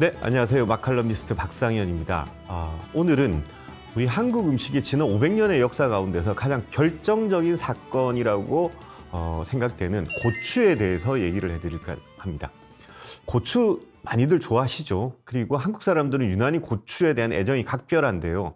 네, 안녕하세요. 마칼럼니스트 박상현입니다. 아, 오늘은 우리 한국 음식이 지난 500년의 역사 가운데서 가장 결정적인 사건이라고 어, 생각되는 고추에 대해서 얘기를 해드릴까 합니다. 고추 많이들 좋아하시죠? 그리고 한국 사람들은 유난히 고추에 대한 애정이 각별한데요.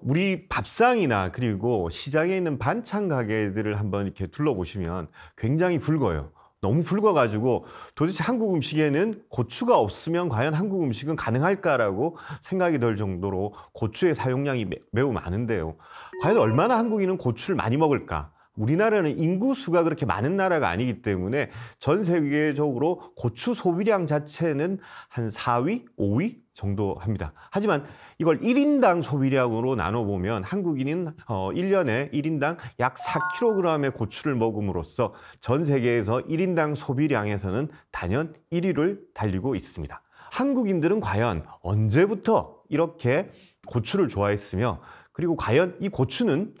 우리 밥상이나 그리고 시장에 있는 반찬 가게들을 한번 이렇게 둘러보시면 굉장히 붉어요. 너무 붉어가지고 도대체 한국 음식에는 고추가 없으면 과연 한국 음식은 가능할까라고 생각이 들 정도로 고추의 사용량이 매, 우 많은데요. 과연 얼마나 한국인은 고추를 많이 먹을까? 우리나라는 인구수가 그렇게 많은 나라가 아니기 때문에 전 세계적으로 고추 소비량 자체는 한 4위, 5위 정도 합니다. 하지만 이걸 1인당 소비량으로 나눠보면 한국인은 어 1년에 1인당 약 4kg의 고추를 먹음으로써 전 세계에서 1인당 소비량에서는 단연 1위를 달리고 있습니다. 한국인들은 과연 언제부터 이렇게 고추를 좋아했으며 그리고 과연 이 고추는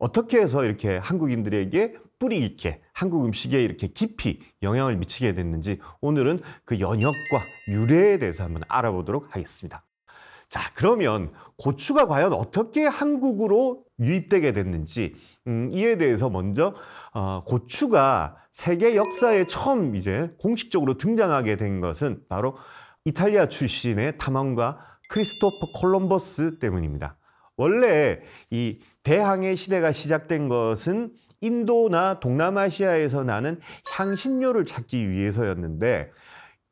어떻게 해서 이렇게 한국인들에게 뿌리 있게 한국 음식에 이렇게 깊이 영향을 미치게 됐는지 오늘은 그 연혁과 유래에 대해서 한번 알아보도록 하겠습니다. 자, 그러면 고추가 과연 어떻게 한국으로 유입되게 됐는지 음, 이에 대해서 먼저 어, 고추가 세계 역사에 처음 이제 공식적으로 등장하게 된 것은 바로 이탈리아 출신의 탐험가 크리스토퍼 콜럼버스 때문입니다. 원래 이 대항해 시대가 시작된 것은 인도나 동남아시아에서 나는 향신료를 찾기 위해서였는데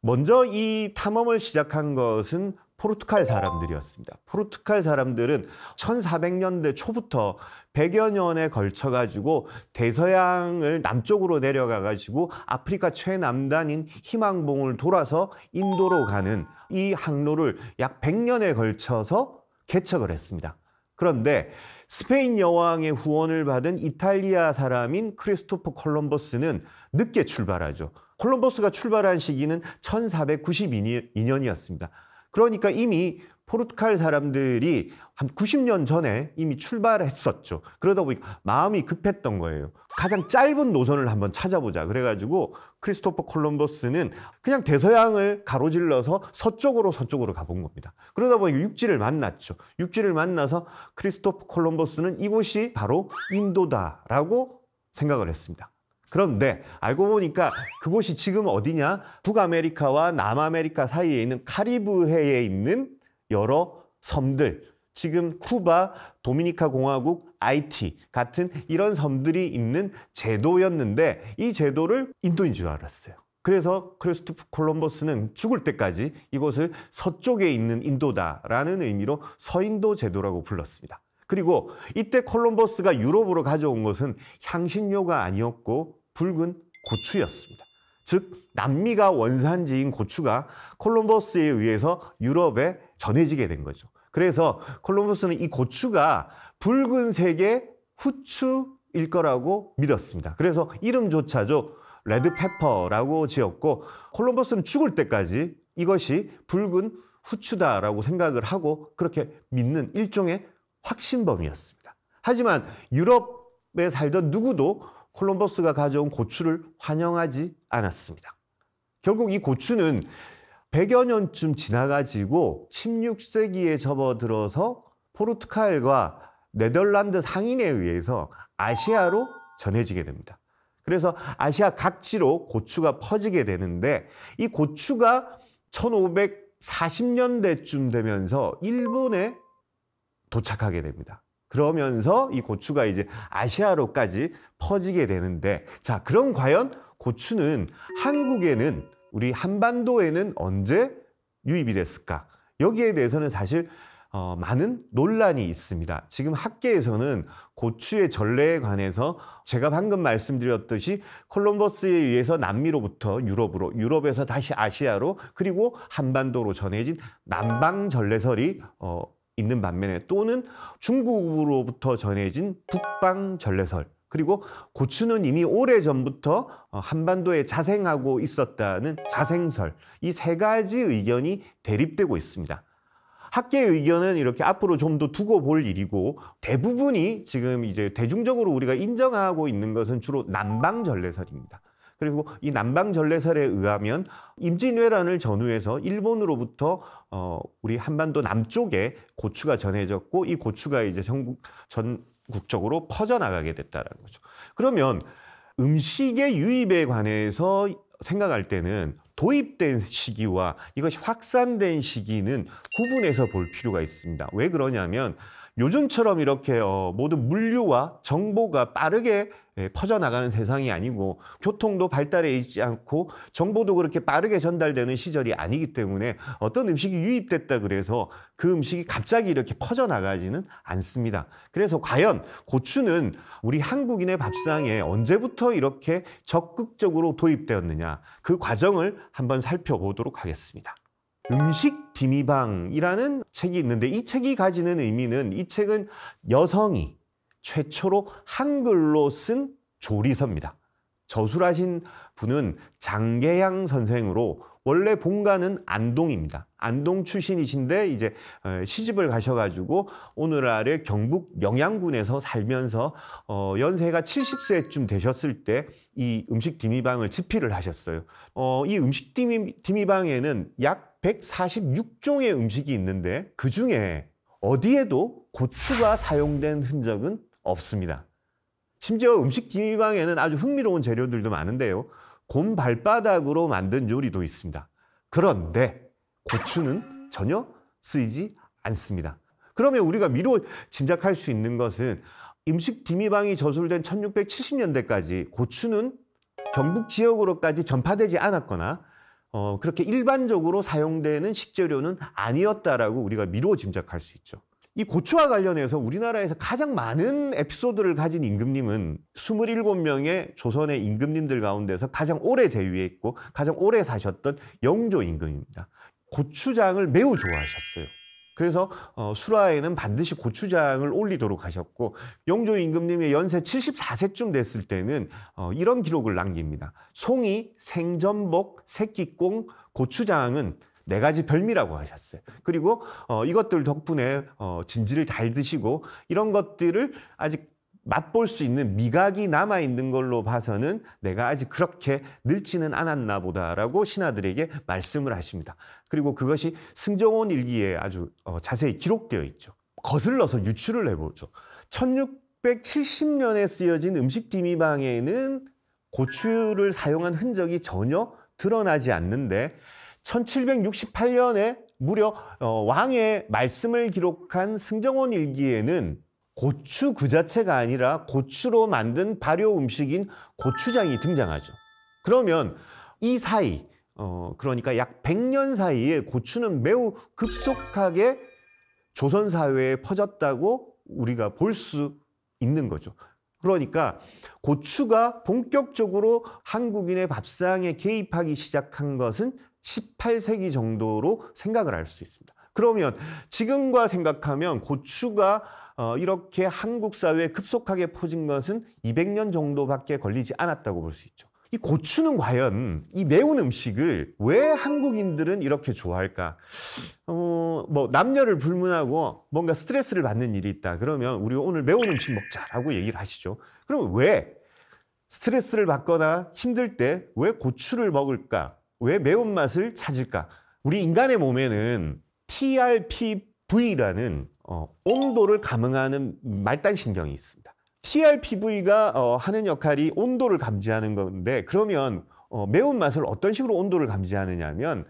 먼저 이 탐험을 시작한 것은 포르투갈 사람들이었습니다. 포르투갈 사람들은 1400년대 초부터 100여 년에 걸쳐 가지고 대서양을 남쪽으로 내려가 가지고 아프리카 최남단인 희망봉을 돌아서 인도로 가는 이 항로를 약 100년에 걸쳐서 개척을 했습니다. 그런데 스페인 여왕의 후원을 받은 이탈리아 사람인 크리스토퍼 콜럼버스는 늦게 출발하죠. 콜럼버스가 출발한 시기는 1492년이었습니다. 그러니까 이미 포르투갈 사람들이 한 90년 전에 이미 출발했었죠. 그러다 보니까 마음이 급했던 거예요. 가장 짧은 노선을 한번 찾아보자. 그래가지고 크리스토퍼 콜럼버스는 그냥 대서양을 가로질러서 서쪽으로 서쪽으로 가본 겁니다. 그러다 보니까 육지를 만났죠. 육지를 만나서 크리스토퍼 콜럼버스는 이곳이 바로 인도다라고 생각을 했습니다. 그런데 알고 보니까 그곳이 지금 어디냐? 북아메리카와 남아메리카 사이에 있는 카리브해에 있는 여러 섬들, 지금 쿠바, 도미니카 공화국, 아이티 같은 이런 섬들이 있는 제도였는데 이 제도를 인도인 줄 알았어요. 그래서 크리스토프 콜럼버스는 죽을 때까지 이곳을 서쪽에 있는 인도다라는 의미로 서인도 제도라고 불렀습니다. 그리고 이때 콜럼버스가 유럽으로 가져온 것은 향신료가 아니었고 붉은 고추였습니다. 즉 남미가 원산지인 고추가 콜럼버스에 의해서 유럽에 전해지게 된 거죠. 그래서 콜럼버스는 이 고추가 붉은색의 후추일 거라고 믿었습니다. 그래서 이름조차도 레드페퍼라고 지었고 콜럼버스는 죽을 때까지 이것이 붉은 후추다라고 생각을 하고 그렇게 믿는 일종의 확신범이었습니다. 하지만 유럽에 살던 누구도 콜럼버스가 가져온 고추를 환영하지 않았습니다. 결국 이 고추는 100여 년쯤 지나가지고 16세기에 접어들어서 포르투갈과 네덜란드 상인에 의해서 아시아로 전해지게 됩니다. 그래서 아시아 각지로 고추가 퍼지게 되는데 이 고추가 1540년대쯤 되면서 일본에 도착하게 됩니다. 그러면서 이 고추가 이제 아시아로까지 퍼지게 되는데 자, 그럼 과연 고추는 한국에는 우리 한반도에는 언제 유입이 됐을까? 여기에 대해서는 사실 어, 많은 논란이 있습니다. 지금 학계에서는 고추의 전례에 관해서 제가 방금 말씀드렸듯이 콜럼버스에 의해서 남미로부터 유럽으로, 유럽에서 다시 아시아로, 그리고 한반도로 전해진 남방 전례설이 어, 있는 반면에 또는 중국으로부터 전해진 북방 전례설, 그리고 고추는 이미 오래 전부터 어, 한반도에 자생하고 있었다는 자생설 이 세 가지 의견이 대립되고 있습니다. 학계의 의견은 이렇게 앞으로 좀 더 두고 볼 일이고 대부분이 지금 이제 대중적으로 우리가 인정하고 있는 것은 주로 남방 전례설입니다. 그리고 이 남방 전례설에 의하면 임진왜란을 전후해서 일본으로부터 어 우리 한반도 남쪽에 고추가 전해졌고 이 고추가 이제 전국 전 국적으로 퍼져나가게 됐다라는 거죠. 그러면 음식의 유입에 관해서 생각할 때는 도입된 시기와 이것이 확산된 시기는 구분해서 볼 필요가 있습니다. 왜 그러냐면 요즘처럼 이렇게 어, 모든 물류와 정보가 빠르게 예, 퍼져나가는 세상이 아니고 교통도 발달해 있지 않고 정보도 그렇게 빠르게 전달되는 시절이 아니기 때문에 어떤 음식이 유입됐다 그래서 그 음식이 갑자기 이렇게 퍼져나가지는 않습니다. 그래서 과연 고추는 우리 한국인의 밥상에 언제부터 이렇게 적극적으로 도입되었느냐 그 과정을 한번 살펴보도록 하겠습니다. 음식 비미방이라는 책이 있는데 이 책이 가지는 의미는 이 책은 여성이 최초로 한글로 쓴 조리서입니다. 저술하신 분은 장계양 선생으로 원래 본가는 안동입니다. 안동 출신이신데 이제 어, 시집을 가셔가지고 오늘날의 경북 영양군에서 살면서 어 연세가 70세쯤 되셨을 때 이 음식 디미방을 집필을 하셨어요. 어이 음식 디미, 디미방에는 약 146종의 음식이 있는데 그 중에 어디에도 고추가 사용된 흔적은 없습니다. 심지어 음식 지방에는 아주 흥미로운 재료들도 많은데요. 곰 발바닥으로 만든 요리도 있습니다. 그런데 고추는 전혀 쓰이지 않습니다. 그러면 우리가 미로 짐작할 수 있는 것은 음식디미방이 저술된 1670년대까지 고추는 경북 지역으로까지 전파되지 않았거나 어, 그렇게 일반적으로 사용되는 식재료는 아니었다라고 우리가 미로 짐작할 수 있죠. 이 고추와 관련해서 우리나라에서 가장 많은 에피소드를 가진 임금님은 27명의 조선의 임금님들 가운데서 가장 오래 재위했고 가장 오래 사셨던 영조 임금입니다. 고추장을 매우 좋아하셨어요. 그래서 어, 수라에는 반드시 고추장을 올리도록 하셨고 영조 임금님의 연세 74세쯤 됐을 때는 어, 이런 기록을 남깁니다. 송이, 생전복, 새끼꽁, 고추장은 네 가지 별미라고 하셨어요. 그리고 어, 이것들 덕분에 어, 진지를 잘 드시고 이런 것들을 아직 맛볼 수 있는 미각이 남아 있는 걸로 봐서는 내가 아직 그렇게 늙지는 않았나 보다라고 신하들에게 말씀을 하십니다. 그리고 그것이 승정원 일기에 아주 어, 자세히 기록되어 있죠. 거슬러서 유추를 해보죠. 1670년에 쓰여진 음식 디미방에는 고추를 사용한 흔적이 전혀 드러나지 않는데 1768년에 무려 어, 왕의 말씀을 기록한 승정원 일기에는 고추 그 자체가 아니라 고추로 만든 발효 음식인 고추장이 등장하죠. 그러면 이 사이, 어, 그러니까 약 100년 사이에 고추는 매우 급속하게 조선 사회에 퍼졌다고 우리가 볼 수 있는 거죠. 그러니까 고추가 본격적으로 한국인의 밥상에 개입하기 시작한 것은 18세기 정도로 생각을 할 수 있습니다. 그러면 지금과 생각하면 고추가 어, 이렇게 한국 사회에 급속하게 퍼진 것은 200년 정도밖에 걸리지 않았다고 볼 수 있죠. 이 고추는 과연 이 매운 음식을 왜 한국인들은 이렇게 좋아할까? 어, 뭐 남녀를 불문하고 뭔가 스트레스를 받는 일이 있다. 그러면 우리 오늘 매운 음식 먹자라고 얘기를 하시죠. 그럼 왜 스트레스를 받거나 힘들 때 왜 고추를 먹을까? 왜 매운맛을 찾을까? 우리 인간의 몸에는 TRPV라는 어, 온도를 감응하는 말단신경이 있습니다. TRPV가 어, 하는 역할이 온도를 감지하는 건데 그러면 어, 매운맛을 어떤 식으로 온도를 감지하느냐 하면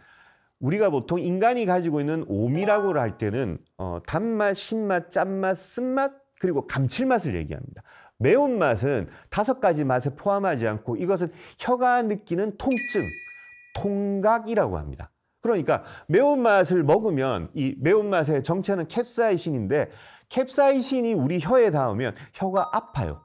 우리가 보통 인간이 가지고 있는 오미라고 할 때는 어, 단맛, 신맛, 짠맛, 쓴맛 그리고 감칠맛을 얘기합니다. 매운맛은 다섯 가지 맛에 포함하지 않고 이것은 혀가 느끼는 통증, 통각이라고 합니다. 그러니까 매운맛을 먹으면 이 매운맛의 정체는 캡사이신인데 캡사이신이 우리 혀에 닿으면 혀가 아파요.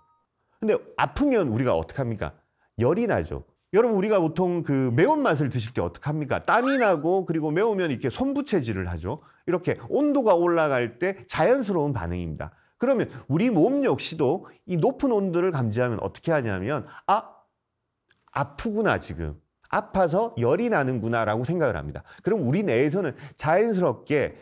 근데 아프면 우리가 어떡합니까? 열이 나죠. 여러분 우리가 보통 그 매운맛을 드실 때 어떡합니까? 땀이 나고 그리고 매우면 이렇게 손부채질을 하죠. 이렇게 온도가 올라갈 때 자연스러운 반응입니다. 그러면 우리 몸 역시도 이 높은 온도를 감지하면 어떻게 하냐면 아 아프구나 지금 아파서 열이 나는구나라고 생각을 합니다. 그럼 우리 내에서는 자연스럽게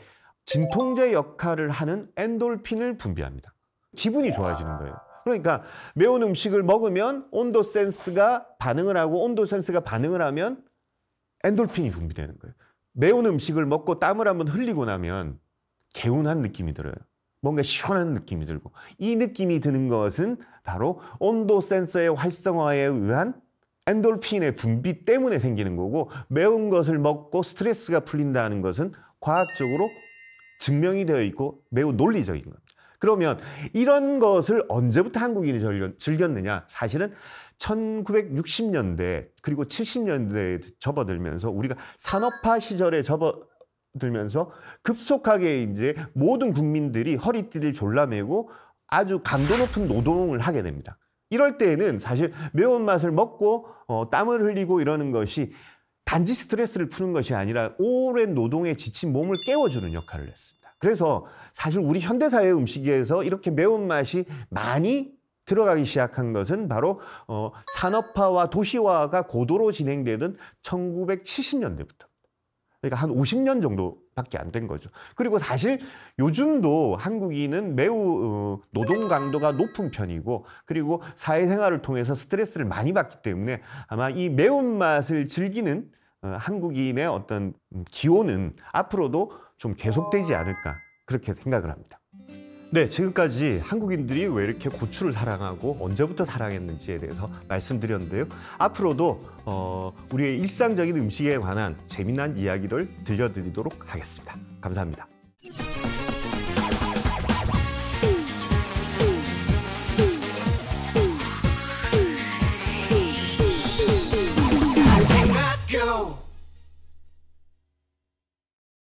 진통제 역할을 하는 엔돌핀을 분비합니다. 기분이 좋아지는 거예요. 그러니까 매운 음식을 먹으면 온도 센스가 반응을 하고 온도 센스가 반응을 하면 엔돌핀이 분비되는 거예요. 매운 음식을 먹고 땀을 한번 흘리고 나면 개운한 느낌이 들어요. 뭔가 시원한 느낌이 들고 이 느낌이 드는 것은 바로 온도 센서의 활성화에 의한 엔돌핀의 분비 때문에 생기는 거고 매운 것을 먹고 스트레스가 풀린다는 것은 과학적으로 증명이 되어 있고 매우 논리적인 겁니다. 그러면 이런 것을 언제부터 한국인이 즐겼느냐? 사실은 1960년대 그리고 70년대에 접어들면서 우리가 산업화 시절에 접어 들면서 급속하게 이제 모든 국민들이 허리띠를 졸라매고 아주 강도 높은 노동을 하게 됩니다. 이럴 때에는 사실 매운맛을 먹고 어, 땀을 흘리고 이러는 것이 단지 스트레스를 푸는 것이 아니라 오랜 노동에 지친 몸을 깨워주는 역할을 했습니다. 그래서 사실 우리 현대사의 음식에서 이렇게 매운맛이 많이 들어가기 시작한 것은 바로 어, 산업화와 도시화가 고도로 진행되던 1970년대부터 그러니까 한 50년 정도밖에 안 된 거죠. 그리고 사실 요즘도 한국인은 매우 어, 노동 강도가 높은 편이고 그리고 사회생활을 통해서 스트레스를 많이 받기 때문에 아마 이 매운맛을 즐기는 어, 한국인의 어떤 기호는 앞으로도 좀 계속되지 않을까 그렇게 생각을 합니다. 네, 지금까지 한국인들이 왜 이렇게 고추를 사랑하고 언제부터 사랑했는지에 대해서 말씀드렸는데요. 앞으로도 어, 우리의 일상적인 음식에 관한 재미난 이야기를 들려드리도록 하겠습니다. 감사합니다.